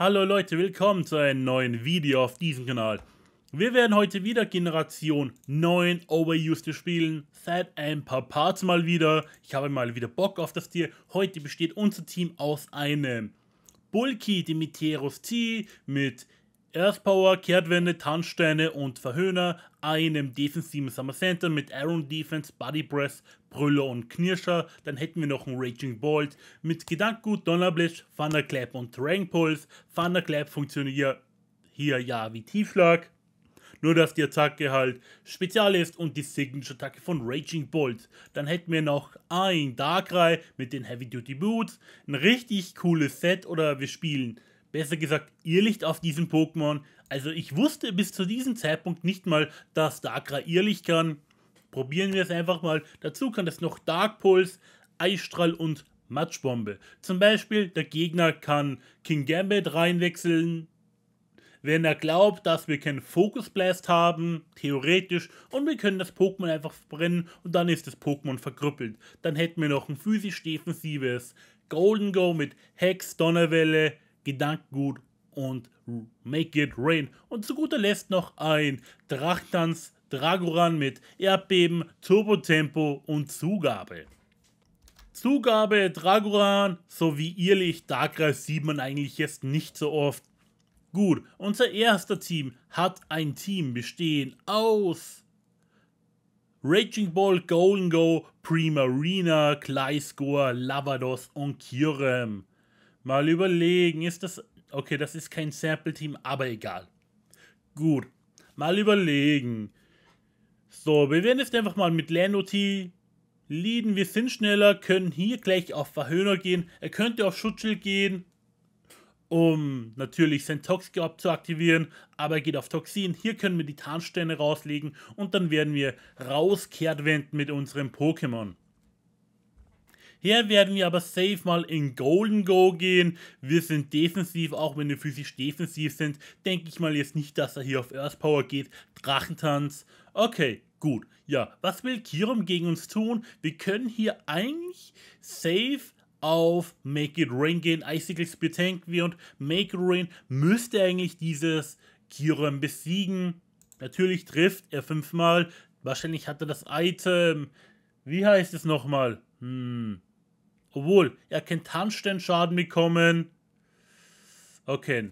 Hallo Leute, willkommen zu einem neuen Video auf diesem Kanal. Wir werden heute wieder Generation 9 Overused spielen, seit ein paar Parts mal wieder. Ich habe mal wieder Bock auf das Tier. Heute besteht unser Team aus einem Bulky Dimitheros T mit Earthpower, Kehrtwende, Tanzsteine und Verhöhner, einem defensiven Summer Center mit Aaron Defense, Body Breath, Brüller und Knirscher. Dann hätten wir noch einen Raging Bolt mit Gedankengut, Donnerblitz, Thunderclap und Dragon Pulse. Thunderclap funktioniert hier ja wie Tiefschlag. Nur dass die Attacke halt spezial ist und die Signature-Attacke von Raging Bolt. Dann hätten wir noch ein Darkrai mit den Heavy Duty Boots. Ein richtig cooles Set oder wir spielen besser gesagt Irrlicht auf diesem Pokémon. Also ich wusste bis zu diesem Zeitpunkt nicht mal, dass Darkrai Irrlicht kann. Probieren wir es einfach mal. Dazu kann es noch Dark Pulse, Eisstrahl und Matschbombe. Zum Beispiel der Gegner kann King Gambit reinwechseln, wenn er glaubt, dass wir keinen Focus Blast haben, theoretisch, und wir können das Pokémon einfach verbrennen und dann ist das Pokémon verkrüppelt. Dann hätten wir noch ein physisch defensives Golden Go mit Hex, Donnerwelle, Gedankengut und Make It Rain. Und zu guter Letzt noch ein Drachtans Dragoran mit Erdbeben, Turbotempo und Zugabe. Zugabe, Dragoran sowie ehrlich Darkrai sieht man eigentlich jetzt nicht so oft. Gut, unser erster Team hat ein Team bestehen aus Raging Ball, Golden Go, Primarina, Kleiscore, Lavados und Kyurem. Mal überlegen, ist das. Okay, das ist kein Sample-Team, aber egal. Gut. Mal überlegen. So, wir werden jetzt einfach mal mit Lanoti leaden. Wir sind schneller, können hier gleich auf Verhöhner gehen. Er könnte auf Schutzschild gehen, um natürlich sein Toxgeab zu aktivieren. Aber er geht auf Toxin. Hier können wir die Tarnsteine rauslegen und dann werden wir rauskehrt wenden mit unserem Pokémon. Hier werden wir aber safe mal in Golden Go gehen. Wir sind defensiv, auch wenn wir physisch defensiv sind. Denke ich mal jetzt nicht, dass er hier auf Earth Power geht. Drachentanz. Okay, gut. Ja, was will Kirum gegen uns tun? Wir können hier eigentlich safe auf Make It Rain gehen. Icicle Spear Tank wir und Make It Rain müsste eigentlich dieses Kirum besiegen. Natürlich trifft er fünfmal. Wahrscheinlich hat er das Item. Wie heißt es nochmal? Hm. Obwohl, er kann Tarnsteinschaden bekommen. Okay.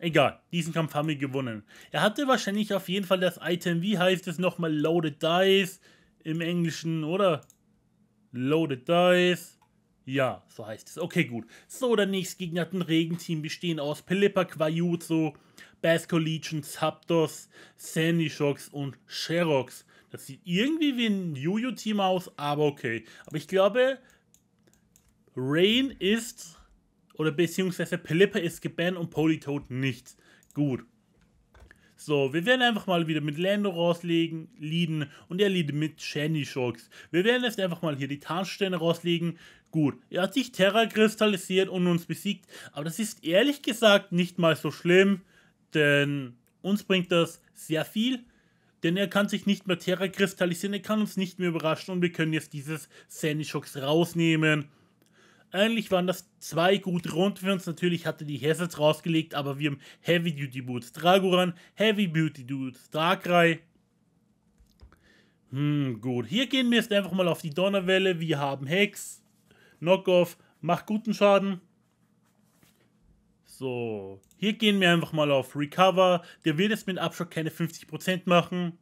Egal, diesen Kampf haben wir gewonnen. Er hatte wahrscheinlich auf jeden Fall das Item, wie heißt es nochmal, Loaded Dice im Englischen, oder? Loaded Dice. Ja, so heißt es. Okay, gut. So, der nächste Gegner hat ein Regenteam, bestehen aus Pelipper, Quayuzo, Basco Legion, Zapdos, Sandyshox und Sherox. Das sieht irgendwie wie ein Juju-Team aus, aber okay. Aber ich glaube, Rain ist oder beziehungsweise Pelipper ist gebannt und Politoad nicht. Gut. So, wir werden einfach mal wieder mit Lando rauslegen, leaden und er leadet mit Shiny Shocks. Wir werden jetzt einfach mal hier die Tarnsterne rauslegen. Gut, er hat sich Terra kristallisiert und uns besiegt, aber das ist ehrlich gesagt nicht mal so schlimm, denn uns bringt das sehr viel. Denn er kann sich nicht mehr Terra kristallisieren, er kann uns nicht mehr überraschen und wir können jetzt dieses Sandy Shocks rausnehmen. Eigentlich waren das zwei gute Runden für uns. Natürlich hatte die Hessels rausgelegt, aber wir haben Heavy Duty Boots Dragoran, Heavy Beauty Dudes Darkrai. Hm, gut. Hier gehen wir jetzt einfach mal auf die Donnerwelle. Wir haben Hex, Knockoff, macht guten Schaden. So, hier gehen wir einfach mal auf Recover. Der wird jetzt mit Abschock keine 50% machen.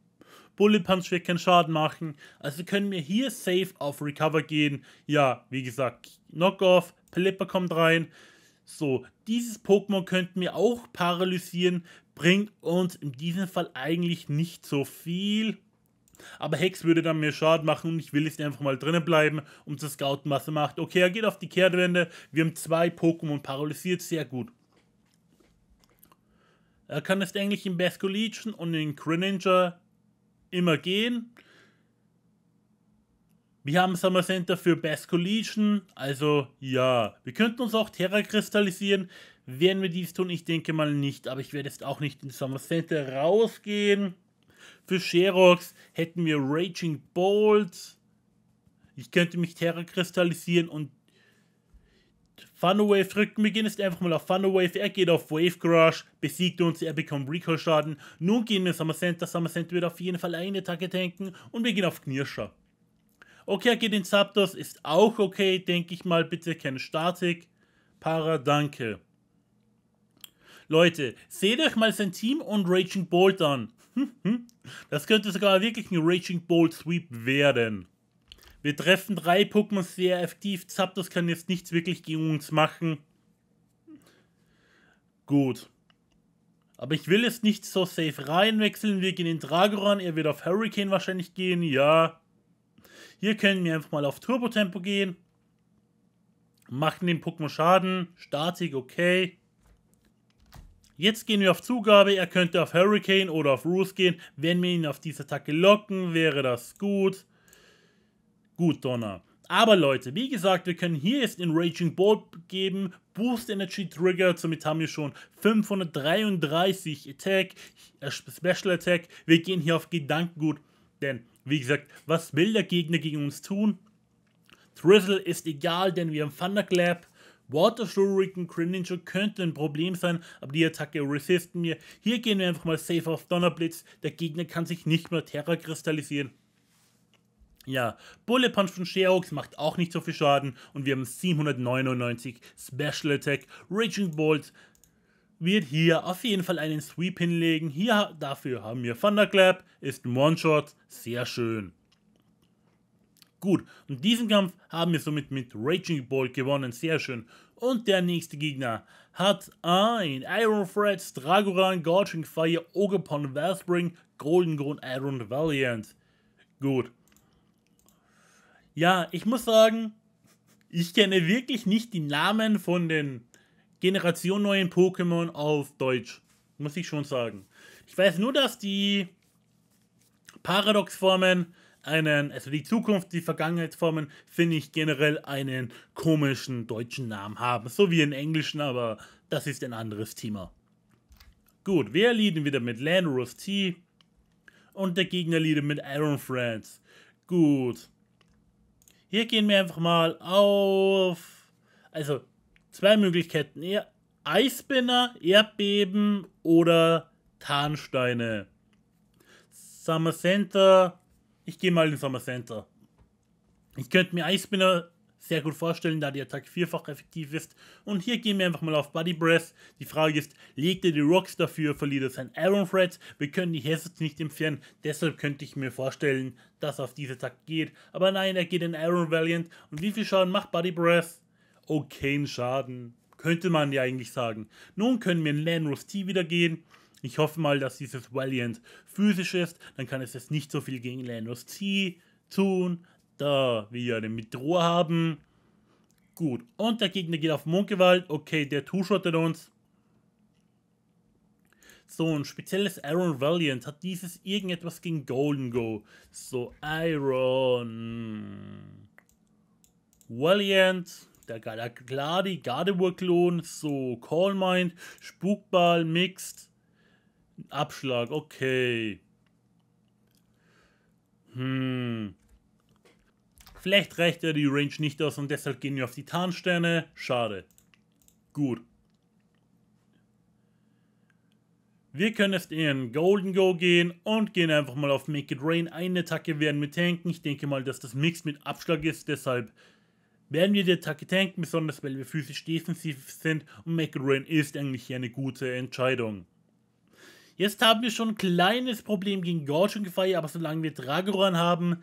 Bullet Punch wird keinen Schaden machen. Also können wir hier safe auf Recover gehen. Ja, wie gesagt, Knockoff, Pelipper kommt rein. So, dieses Pokémon könnten wir auch paralysieren, bringt uns in diesem Fall eigentlich nicht so viel. Aber Hex würde dann mehr Schaden machen und ich will jetzt einfach mal drinnen bleiben, um zu scouten, was er macht. Okay, er geht auf die Kehrtwende. Wir haben zwei Pokémon paralysiert, sehr gut. Er kann jetzt eigentlich in Basco Legion und in Greninja immer gehen. Wir haben Summer Center für Best Collision, also ja. Wir könnten uns auch Terra kristallisieren. Werden wir dies tun? Ich denke mal nicht, aber ich werde jetzt auch nicht in Summer Center rausgehen. Für Sherox hätten wir Raging Bolt. Ich könnte mich Terra kristallisieren und Funwave wir gehen jetzt einfach mal auf Funwave, er geht auf Wave Garage, besiegt uns, er bekommt Recall-Schaden. Nun gehen wir in Summer Center, Summer Center wird auf jeden Fall eine Attacke tanken und wir gehen auf Knirscher. Okay, er geht in Zapdos, ist auch okay, denke ich mal, bitte keine Statik. Para, danke. Leute, seht euch mal sein Team und Raging Bolt an. Das könnte sogar wirklich ein Raging Bolt Sweep werden. Wir treffen drei Pokémon sehr effektiv. Zapdos kann jetzt nichts wirklich gegen uns machen. Gut. Aber ich will jetzt nicht so safe reinwechseln. Wir gehen in Dragoran. Er wird auf Hurricane wahrscheinlich gehen. Ja. Hier können wir einfach mal auf Turbo-Tempo gehen. Machen dem Pokémon Schaden. Statik, okay. Jetzt gehen wir auf Zugabe. Er könnte auf Hurricane oder auf Roos gehen. Wenn wir ihn auf diese Attacke locken, wäre das gut. Gut, Donner. Aber Leute, wie gesagt, wir können hier jetzt in Raging Bolt geben. Boost Energy Trigger, somit haben wir schon 533 Attack, äh, Special Attack. Wir gehen hier auf Gedankengut, denn wie gesagt, was will der Gegner gegen uns tun? Drizzle ist egal, denn wir haben Thunderclap. Water Shuriken Greninja könnte ein Problem sein, aber die Attacke resisten wir. Hier gehen wir einfach mal safe auf Donnerblitz. Der Gegner kann sich nicht mehr Terra kristallisieren. Ja, Bullet Punch von Sheox macht auch nicht so viel Schaden und wir haben 799 Special Attack. Raging Bolt wird hier auf jeden Fall einen Sweep hinlegen. Hier dafür haben wir Thunderclap, ist ein One-Shot, sehr schön. Gut, und diesen Kampf haben wir somit mit Raging Bolt gewonnen, sehr schön. Und der nächste Gegner hat ein Iron Threads, Dragoran, Gorging Fire, Ogre Pond, Wellspring, Golden Grown, Iron Valiant. Gut, ja, ich muss sagen, ich kenne wirklich nicht die Namen von den Generation neuen Pokémon auf Deutsch. Muss ich schon sagen. Ich weiß nur, dass die Paradox-Formen einen, also die Zukunft, die Vergangenheitsformen, finde ich generell einen komischen deutschen Namen haben. So wie in Englischen, aber das ist ein anderes Thema. Gut, wir leaden wieder mit Landros T und der Gegner leadet mit Iron Friends. Gut. Hier gehen wir einfach mal auf. Also zwei Möglichkeiten. Eher Eisbänder, Erdbeben oder Tarnsteine. Summer Center. Ich gehe mal in Summer Center. Ich könnte mir Eisbänder sehr gut vorstellen, da die Attacke vierfach effektiv ist. Und hier gehen wir einfach mal auf Buddy Breath. Die Frage ist, legt er die Rocks dafür, verliert er sein Iron Thread? Wir können die Hazards nicht entfernen, deshalb könnte ich mir vorstellen, dass er auf diese Attacke geht. Aber nein, er geht in Iron Valiant. Und wie viel Schaden macht Buddy Breath? Okay, Schaden. Könnte man ja eigentlich sagen. Nun können wir in Landros T wieder gehen. Ich hoffe mal, dass dieses Valiant physisch ist. Dann kann es jetzt nicht so viel gegen Landros T tun. Da wir einen Mitrohr haben. Gut. Und der Gegner geht auf Mondgewalt. Okay, der two-shottet uns. So, ein spezielles Iron Valiant. Hat dieses irgendetwas gegen Golden Go? So, Iron... Valiant, der Galagladi, gardevoir klon so Call Mind, Spukball, Mixed, Abschlag, okay. Hm. Vielleicht reicht ja die Range nicht aus und deshalb gehen wir auf die Tarnsterne. Schade. Gut. Wir können jetzt in Golden Go gehen und gehen einfach mal auf Make It Rain. Eine Attacke werden wir tanken. Ich denke mal, dass das Mix mit Abschlag ist. Deshalb werden wir die Attacke tanken, besonders weil wir physisch defensiv sind. Und Make It Rain ist eigentlich eine gute Entscheidung. Jetzt haben wir schon ein kleines Problem gegen Gorgon Gefeier, aber solange wir Dragoran haben,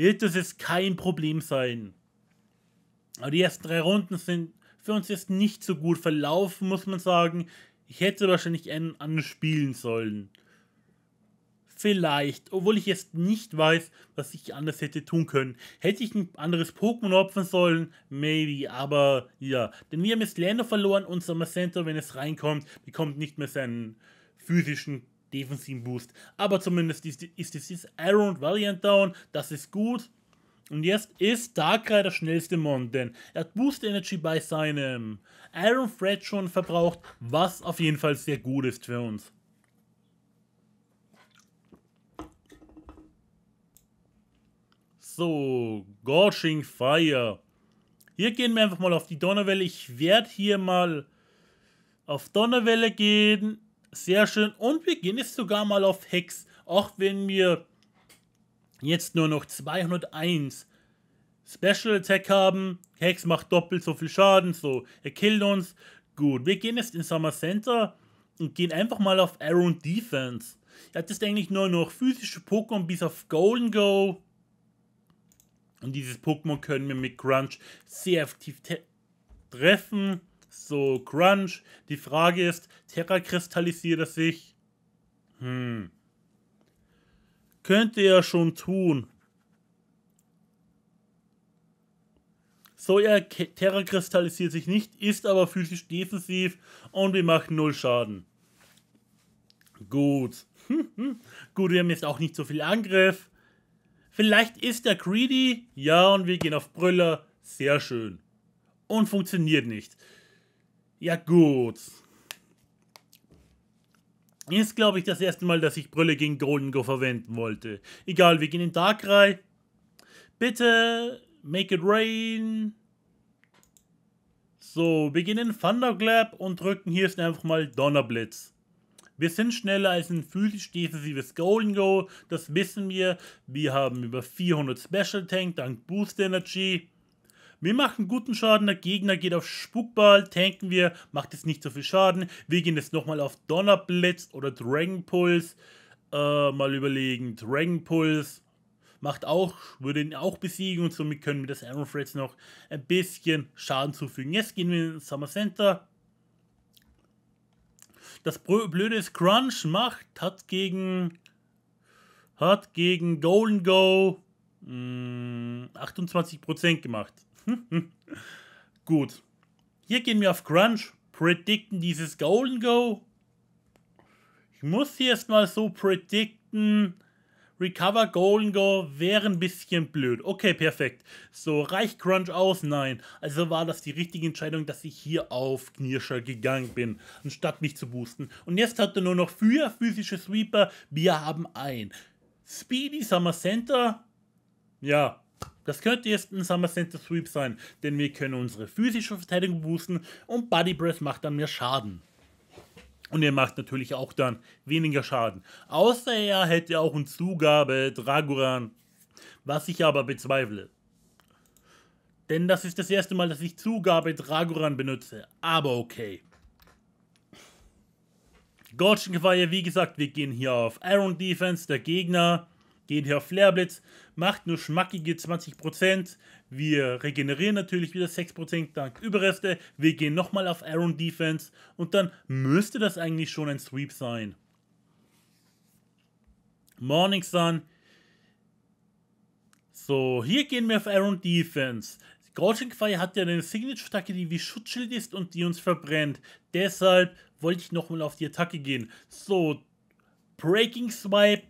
wird das jetzt kein Problem sein. Aber die ersten drei Runden sind für uns jetzt nicht so gut verlaufen, muss man sagen. Ich hätte wahrscheinlich einen anderen spielen sollen. Vielleicht, obwohl ich jetzt nicht weiß, was ich anders hätte tun können. Hätte ich ein anderes Pokémon opfern sollen? Maybe, aber ja. Denn wir haben jetzt Lando verloren und Summer Center, wenn es reinkommt, bekommt nicht mehr seinen physischen defensiven Boost. Aber zumindest ist, ist, ist, ist Valiant down, das ist gut. Und jetzt ist Darkrai der schnellste Mon, denn er hat Boost Energy bei seinem Iron Thread schon verbraucht, was auf jeden Fall sehr gut ist für uns. So, Gorging Fire. Hier gehen wir einfach mal auf die Donnerwelle. Ich werde hier mal auf Donnerwelle gehen. Sehr schön. Und wir gehen jetzt sogar mal auf Hex. Auch wenn wir jetzt nur noch 201 Special Attack haben. Hex macht doppelt so viel Schaden. So, er killt uns. Gut, wir gehen jetzt in Summer Center und gehen einfach mal auf Aaron Defense. Er hat jetzt eigentlich nur noch physische Pokémon bis auf Golden Go. Und dieses Pokémon können wir mit Crunch sehr effektiv treffen so Crunch. Die Frage ist, Terra kristallisiert es sich? Hm. Könnte er schon tun. So, er Terra kristallisiert sich nicht, ist aber physisch defensiv und wir machen null Schaden. Gut. Gut, wir haben jetzt auch nicht so viel Angriff. Vielleicht ist er greedy. Ja, und wir gehen auf Brüller. Sehr schön. Und funktioniert nicht. Ja gut. Ist, glaube ich das erste Mal, dass ich Brille gegen Golden Go verwenden wollte. Egal, wir gehen in Darkrai. Bitte, make it rain. So, wir gehen in Thunderclap und drücken hier jetzt einfach mal Donnerblitz. Wir sind schneller als ein physisch defensives Golden Go, das wissen wir. Wir haben über 400 Special Tank dank Boost Energy. Wir machen guten Schaden, der Gegner geht auf Spukball, tanken wir, macht jetzt nicht so viel Schaden. Wir gehen jetzt nochmal auf Donnerblitz oder Dragon Pulse. Äh, mal überlegen, Dragon Pulse macht auch, würde ihn auch besiegen und somit können wir das Iron Threads noch ein bisschen Schaden zufügen. Jetzt gehen wir in Summer Center. Das blöde ist, Crunch macht, hat gegen, hat gegen Golden Go mh, hm, 28% gemacht. Gut. Hier gehen wir auf Crunch. Predicten dieses Golden Go. Ich muss hier erstmal so predicten. Recover Golden Go wäre ein bisschen blöd. Okay, perfekt. So, reicht Crunch aus? Nein. Also war das die richtige Entscheidung, dass ich hier auf Knirscher gegangen bin, anstatt mich zu boosten. Und jetzt hat er nur noch vier physische Sweeper. Wir haben ein Speedy Summer Center. Ja, das könnte jetzt ein Summer Center Sweep sein, denn wir können unsere physische Verteidigung boosten und Body Breath macht dann mehr Schaden. Und er macht natürlich auch dann weniger Schaden. Außer er hätte auch einen Zugabe, Dragoran. was ich aber bezweifle. Denn das ist das erste Mal, dass ich Zugabe Dragoran benutze. Aber okay. Goldschenk war wie gesagt, wir gehen hier auf Iron Defense, der Gegner gehen hier auf Flareblitz, macht nur schmackige 20%. Wir regenerieren natürlich wieder 6% dank Überreste. Wir gehen nochmal auf Aaron Defense und dann müsste das eigentlich schon ein Sweep sein. Morning Sun. So, hier gehen wir auf Aaron Defense. Gorging Fire hat ja eine Signature-Attacke, die wie Schutzschild ist und die uns verbrennt. Deshalb wollte ich nochmal auf die Attacke gehen. So, Breaking Swipe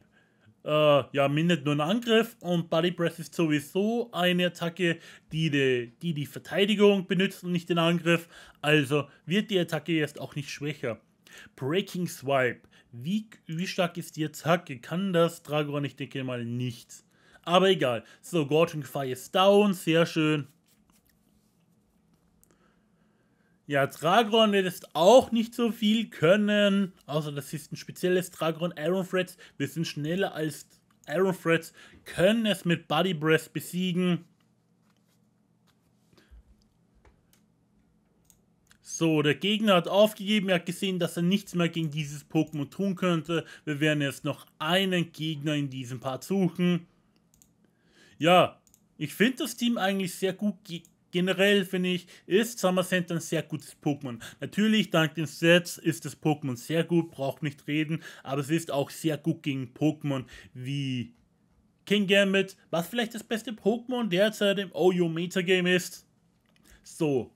äh, ja, mindert nur einen Angriff und Body Breath ist sowieso eine Attacke, die die, die, die Verteidigung benutzt und nicht den Angriff. Also wird die Attacke jetzt auch nicht schwächer. Breaking Swipe. Wie, wie stark ist die Attacke? Kann das Dragon? Ich denke mal nichts. Aber egal. So, Gorton Fire ist down. Sehr schön. Ja, wird lässt auch nicht so viel können, außer das ist ein spezielles Dragron Iron Threads. Wir sind schneller als Iron Threads, können es mit Body Breath besiegen. So, der Gegner hat aufgegeben, er hat gesehen, dass er nichts mehr gegen dieses Pokémon tun könnte. Wir werden jetzt noch einen Gegner in diesem Part suchen. Ja, ich finde das Team eigentlich sehr gut generell finde ich, ist Summer Center ein sehr gutes Pokémon. Natürlich, dank den Sets ist das Pokémon sehr gut, braucht nicht reden, aber es ist auch sehr gut gegen Pokémon wie King Gambit, was vielleicht das beste Pokémon derzeit im OU Metagame ist. So.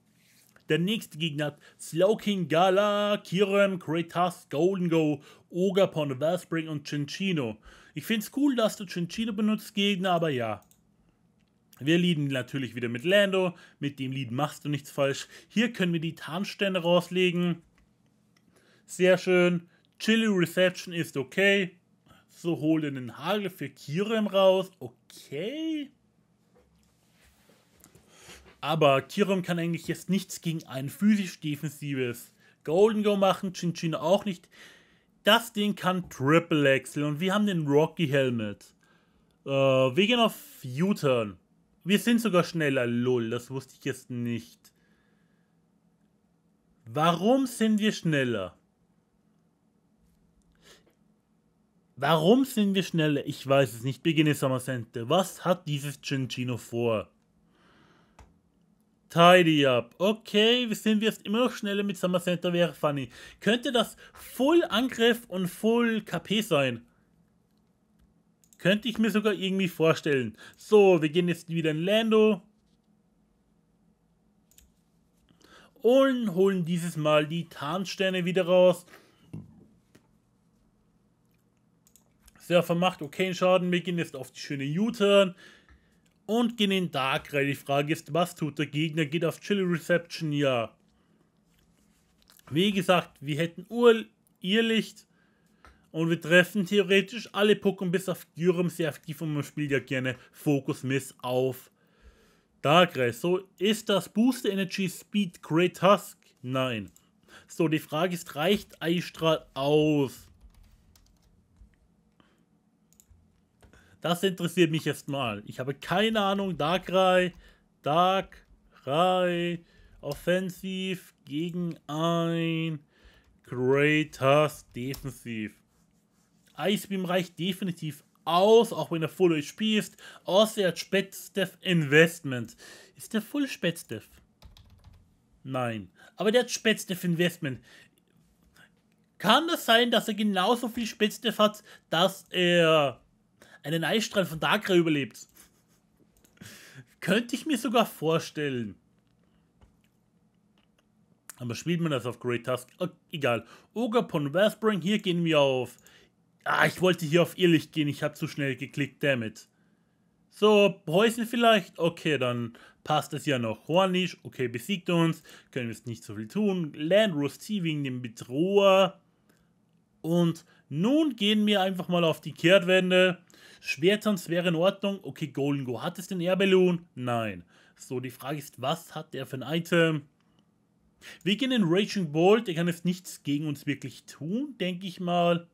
Der nächste Gegner hat Slowking, Gala, Kirim, Kratas, Golden Go, Ogapon, Valspring und Chinchino. Ich finde es cool, dass du Chinchino benutzt, Gegner, aber ja. Wir leaden natürlich wieder mit Lando. Mit dem Lead machst du nichts falsch. Hier können wir die Tarnstände rauslegen. Sehr schön. Chili Reception ist okay. So hol den Hagel für Kirim raus. Okay. Aber Kirim kann eigentlich jetzt nichts gegen ein physisch defensives Golden Go machen. Chin Chin auch nicht. Das Ding kann Triple Axel und wir haben den Rocky Helmet. Uh, wir gehen auf U-Turn. Wir sind sogar schneller, lol, das wusste ich jetzt nicht. Warum sind wir schneller? Warum sind wir schneller? Ich weiß es nicht. Beginne Summer Center. Was hat dieses Gengino vor? Tidy up. Okay, wir sind jetzt immer noch schneller mit Summer Center, wäre funny. Könnte das Full Angriff und Full KP sein? Könnte ich mir sogar irgendwie vorstellen. So, wir gehen jetzt wieder in Lando. Und holen dieses Mal die Tarnsterne wieder raus. Surfer macht okay Schaden. Wir gehen jetzt auf die schöne U-Turn. Und gehen in Dark Ray. Die Frage ist, was tut der Gegner? Geht auf Chili Reception? Ja. Wie gesagt, wir hätten Ur Irrlicht. Und wir treffen theoretisch alle Pokémon bis auf Gyurem sehr aktiv und man spielt ja gerne Focus Miss auf Darkrai. So, ist das Booster Energy Speed Great Husk? Nein. So, die Frage ist, reicht Eistrahl aus? Das interessiert mich erstmal. Ich habe keine Ahnung. Darkrai, Darkrai, offensiv gegen ein Great Husk defensiv. Ice Beam reicht definitiv aus, auch wenn er Full HP ist. Außer er hat Spätstef Investment. Ist der Full Spätstef? Nein. Aber der hat Spätstef Investment. Kann das sein, dass er genauso viel Spätstef hat, dass er einen Eisstrahl von Dakra überlebt? Könnte ich mir sogar vorstellen. Aber spielt man das auf Great Task? egal. Ogre Pon Westbring, hier gehen wir auf Ah, ich wollte hier auf Irrlicht gehen, ich habe zu schnell geklickt, dammit. So, Häuschen vielleicht? Okay, dann passt es ja noch. Hornisch, okay, besiegt uns. Können wir jetzt nicht so viel tun. Landrose T wegen dem Bedroher. Und nun gehen wir einfach mal auf die Kehrtwende. Schwertanz wäre in Ordnung. Okay, Golden Go. Hat es den Air Balloon? Nein. So, die Frage ist, was hat der für ein Item? Wir gehen in Raging Bolt. Der kann jetzt nichts gegen uns wirklich tun, denke ich mal.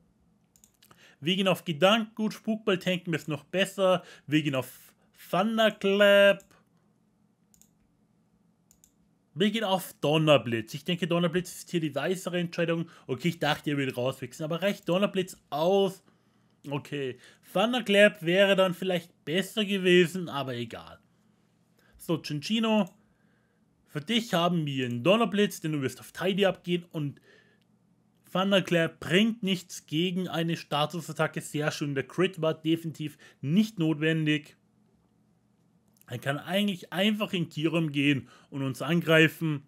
Wegen auf Gedankengut, Spukball tanken ist noch besser. Wegen auf Thunderclap. Wegen auf Donnerblitz. Ich denke, Donnerblitz ist hier die weisere Entscheidung. Okay, ich dachte, ihr würdet rauswechseln, aber reicht Donnerblitz aus? Okay, Thunderclap wäre dann vielleicht besser gewesen, aber egal. So, Cincino, für dich haben wir einen Donnerblitz, denn du wirst auf Tidy abgehen und Thunderclap bringt nichts gegen eine Statusattacke, sehr schön. Der Crit war definitiv nicht notwendig. Er kann eigentlich einfach in Kirum gehen und uns angreifen.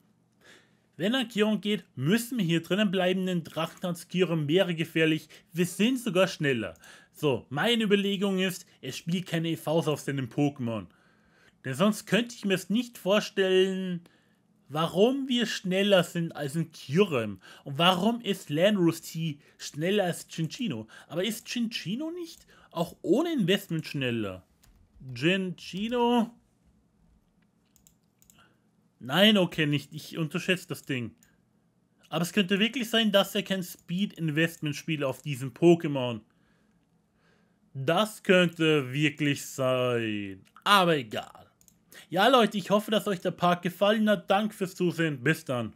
Wenn er Kirum geht, müssen wir hier drinnen bleiben, denn Drachentanz Kirum wäre gefährlich. Wir sind sogar schneller. So, meine Überlegung ist, er spielt keine EVs auf seinen Pokémon. Denn sonst könnte ich mir es nicht vorstellen, warum wir schneller sind als ein Kyurem und warum ist Landrusty schneller als Cinchino. Aber ist Cinchino nicht auch ohne Investment schneller? Cinchino? Nein, okay, nicht. Ich unterschätze das Ding. Aber es könnte wirklich sein, dass er kein Speed-Investment spielt auf diesem Pokémon. Das könnte wirklich sein. Aber egal. Ja, Leute, ich hoffe, dass euch der Park gefallen hat. Danke fürs Zusehen. Bis dann.